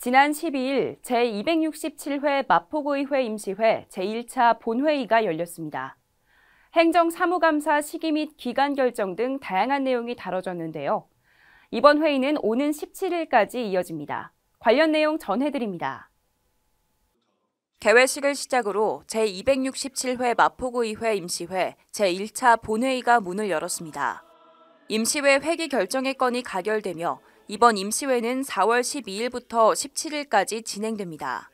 지난 12일 제267회 마포구의회 임시회 제1차 본회의가 열렸습니다. 행정사무감사 시기 및 기간 결정 등 다양한 내용이 다뤄졌는데요. 이번 회의는 오는 17일까지 이어집니다. 관련 내용 전해드립니다. 개회식을 시작으로 제267회 마포구의회 임시회 제1차 본회의가 문을 열었습니다. 임시회 회기 결정의 건이 가결되며 이번 임시회는 4월 12일부터 17일까지 진행됩니다.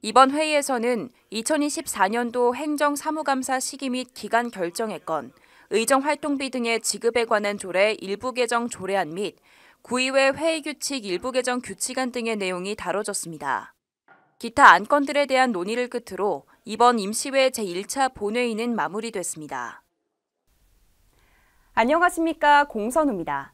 이번 회의에서는 2024년도 행정사무감사 시기 및 기간 결정에 건, 의정활동비 등의 지급에 관한 조례 일부 개정 조례안 및 구의회 회의규칙 일부 개정 규칙안 등의 내용이 다뤄졌습니다. 기타 안건들에 대한 논의를 끝으로 이번 임시회 제1차 본회의는 마무리됐습니다. 안녕하십니까 공선우입니다.